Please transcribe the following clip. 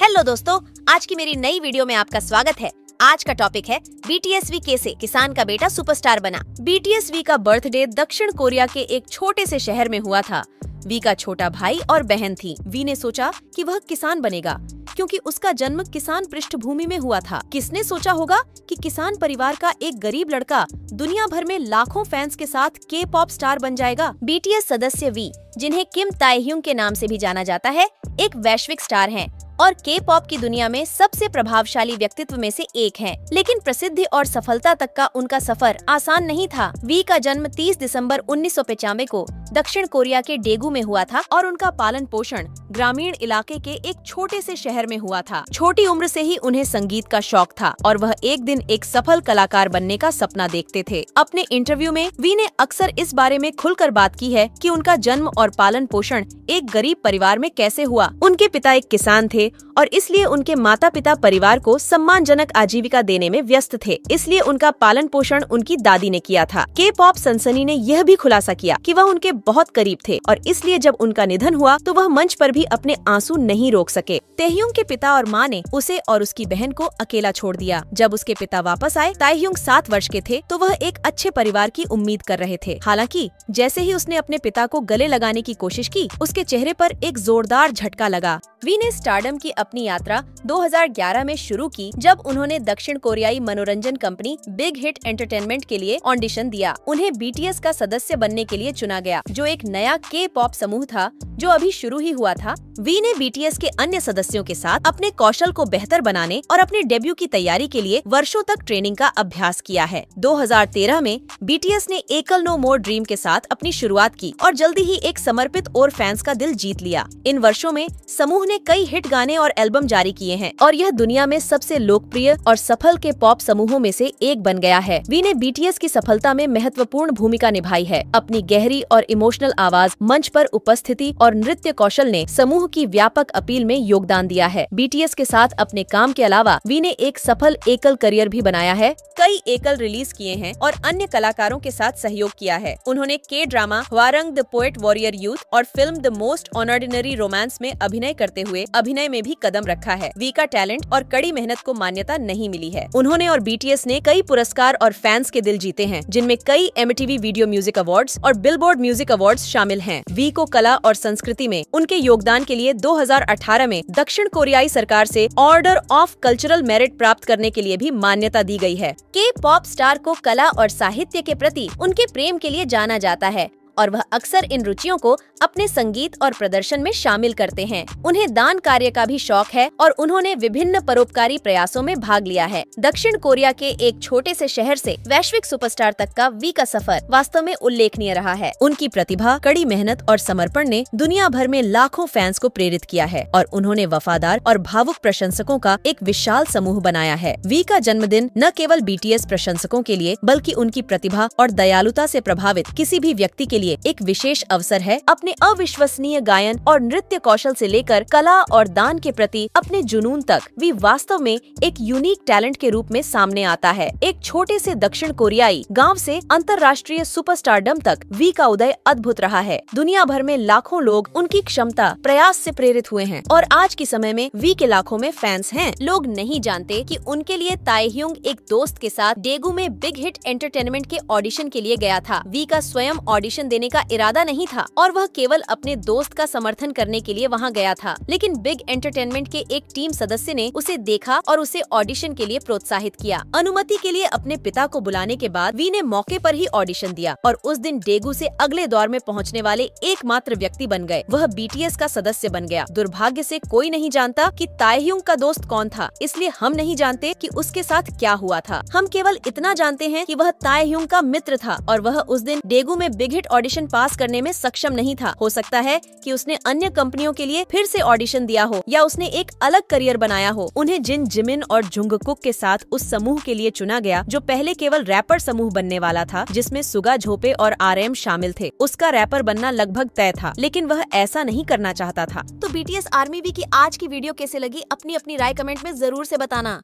Hello दोस्तों आज की मेरी नई वीडियो में आपका स्वागत है आज का टॉपिक है वी कैसे किसान का बेटा सुपरस्टार बना वी का बर्थडे दक्षिण कोरिया के एक छोटे से शहर में हुआ था वी का छोटा भाई और बहन थी वी ने सोचा कि वह किसान बनेगा क्योंकि उसका जन्म किसान पृष्ठभूमि में हुआ था किसने सोचा होगा कि किसान परिवार का एक गरीब लड़का दुनिया भर में लाखों फैंस के साथ के पॉप स्टार बन जाएगा बीटीएस सदस्य वी जिन्हें किम तायह्यूंग के नाम से भी जाना जाता है एक वैश्विक स्टार हैं और के पॉप की दुनिया में सबसे प्रभावशाली व्यक्तित्व में से एक हैं। लेकिन प्रसिद्धि और सफलता तक का उनका सफर आसान नहीं था वी का जन्म 30 दिसंबर उन्नीस को दक्षिण कोरिया के डेगू में हुआ था और उनका पालन पोषण ग्रामीण इलाके के एक छोटे से शहर में हुआ था छोटी उम्र से ही उन्हें संगीत का शौक था और वह एक दिन एक सफल कलाकार बनने का सपना देखते थे अपने इंटरव्यू में वी ने अक्सर इस बारे में खुलकर बात की है कि उनका जन्म और पालन पोषण एक गरीब परिवार में कैसे हुआ उनके पिता एक किसान थे और इसलिए उनके माता पिता परिवार को सम्मानजनक आजीविका देने में व्यस्त थे इसलिए उनका पालन पोषण उनकी दादी ने किया था के पॉप सनसनी ने यह भी खुलासा किया कि वह उनके बहुत करीब थे और इसलिए जब उनका निधन हुआ तो वह मंच पर भी अपने आंसू नहीं रोक सके तेहयुंग के पिता और माँ ने उसे और उसकी बहन को अकेला छोड़ दिया जब उसके पिता वापस आए ताइयुंग सात वर्ष के थे तो वह एक अच्छे परिवार की उम्मीद कर रहे थे हालांकि जैसे ही उसने अपने पिता को गले लगाने की कोशिश की उसके चेहरे पर एक जोरदार झटका लगा वी ने स्टार्डम की अपनी यात्रा 2011 में शुरू की जब उन्होंने दक्षिण कोरियाई मनोरंजन कंपनी बिग हिट एंटरटेनमेंट के लिए ऑडिशन दिया उन्हें बीटीएस का सदस्य बनने के लिए चुना गया जो एक नया के पॉप समूह था जो अभी शुरू ही हुआ था वी ने बीटीएस के अन्य सदस्यों के साथ अपने कौशल को बेहतर बनाने और अपने डेब्यू की तैयारी के लिए वर्षों तक ट्रेनिंग का अभ्यास किया है 2013 में बीटीएस ने एकल नो मोर ड्रीम के साथ अपनी शुरुआत की और जल्दी ही एक समर्पित और फैंस का दिल जीत लिया इन वर्षों में समूह ने कई हिट गाने गाने और एल्बम जारी किए हैं और यह दुनिया में सबसे लोकप्रिय और सफल के पॉप समूहों में से एक बन गया है वी ने बीटीएस की सफलता में महत्वपूर्ण भूमिका निभाई है अपनी गहरी और इमोशनल आवाज मंच पर उपस्थिति और नृत्य कौशल ने समूह की व्यापक अपील में योगदान दिया है बीटीएस के साथ अपने काम के अलावा वी ने एक सफल एकल करियर भी बनाया है कई एकल रिलीज किए हैं और अन्य कलाकारों के साथ सहयोग किया है उन्होंने के ड्रामा वारंग द पोएट वॉरियर यूथ और film the most ordinary romance में अभिनय करते हुए अभिनय में भी कदम रखा है वी का टैलेंट और कड़ी मेहनत को मान्यता नहीं मिली है उन्होंने और बीटीएस ने कई पुरस्कार और फैंस के दिल जीते हैं जिनमें कई एम वीडियो म्यूजिक अवार्ड और बिल म्यूजिक अवार्ड शामिल है वी को कला और संस्कृति में उनके योगदान के लिए दो में दक्षिण कोरियाई सरकार ऐसी ऑर्डर ऑफ कल्चरल मेरिट प्राप्त करने के लिए भी मान्यता दी गई है के पॉप स्टार को कला और साहित्य के प्रति उनके प्रेम के लिए जाना जाता है और वह अक्सर इन रुचियों को अपने संगीत और प्रदर्शन में शामिल करते हैं उन्हें दान कार्य का भी शौक है और उन्होंने विभिन्न परोपकारी प्रयासों में भाग लिया है दक्षिण कोरिया के एक छोटे से शहर से वैश्विक सुपरस्टार तक का वी का सफर वास्तव में उल्लेखनीय रहा है उनकी प्रतिभा कड़ी मेहनत और समर्पण ने दुनिया भर में लाखों फैंस को प्रेरित किया है और उन्होंने वफादार और भावुक प्रशंसकों का एक विशाल समूह बनाया है वी का जन्मदिन न केवल बीटीएस प्रशंसकों के लिए बल्कि उनकी प्रतिभा और दयालुता से प्रभावित किसी भी व्यक्ति के लिए एक विशेष अवसर है अपने अपने अविश्वसनीय गायन और नृत्य कौशल से लेकर कला और दान के प्रति अपने जुनून तक वी वास्तव में एक यूनिक टैलेंट के रूप में सामने आता है एक छोटे से दक्षिण कोरियाई गांव से अंतर्राष्ट्रीय सुपर तक वी का उदय अद्भुत रहा है दुनिया भर में लाखों लोग उनकी क्षमता प्रयास से प्रेरित हुए हैं और आज के समय में वी के लाखों में फैंस हैं लोग नहीं जानते कि उनके लिए ताइह्युंग एक दोस्त के साथ डेगू में बिग हिट एंटरटेनमेंट के ऑडिशन के लिए गया था वी का स्वयं ऑडिशन देने का इरादा नहीं था और वह केवल अपने दोस्त का समर्थन करने के लिए वहाँ गया था लेकिन बिग एंटरटेनमेंट के एक टीम सदस्य ने उसे देखा और उसे ऑडिशन के लिए प्रोत्साहित किया अनुमति के लिए अपने पिता को बुलाने के बाद वी ने मौके पर ही ऑडिशन दिया और उस दिन डेगू से अगले दौर में पहुंचने वाले एकमात्र व्यक्ति बन गए वह बीटीएस का सदस्य बन गया दुर्भाग्य से कोई नहीं जानता कि तायह्यूंग का दोस्त कौन था इसलिए हम नहीं जानते कि उसके साथ क्या हुआ था हम केवल इतना जानते हैं कि वह तायह्यूंग का मित्र था और वह उस दिन डेगू में बिग हिट ऑडिशन पास करने में सक्षम नहीं था था हो सकता है कि उसने अन्य कंपनियों के लिए फिर से ऑडिशन दिया हो या उसने एक अलग करियर बनाया हो उन्हें जिन जिमिन और कुक के साथ उस समूह के लिए चुना गया जो पहले केवल रैपर समूह बनने वाला था जिसमे सुगा झोपे और आर शामिल थे उसका रैपर बनना लगभग तय था लेकिन वह ऐसा नहीं करना चाहता था तो बीटीएस आर्मी भी की आज की वीडियो कैसे लगी अपनी अपनी राय कमेंट में जरूर ऐसी बताना